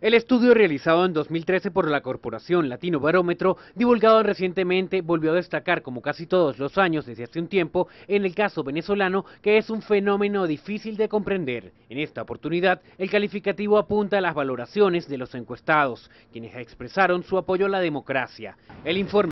El estudio realizado en 2013 por la Corporación Latino Barómetro, divulgado recientemente, volvió a destacar, como casi todos los años desde hace un tiempo, en el caso venezolano, que es un fenómeno difícil de comprender. En esta oportunidad, el calificativo apunta a las valoraciones de los encuestados, quienes expresaron su apoyo a la democracia. El informe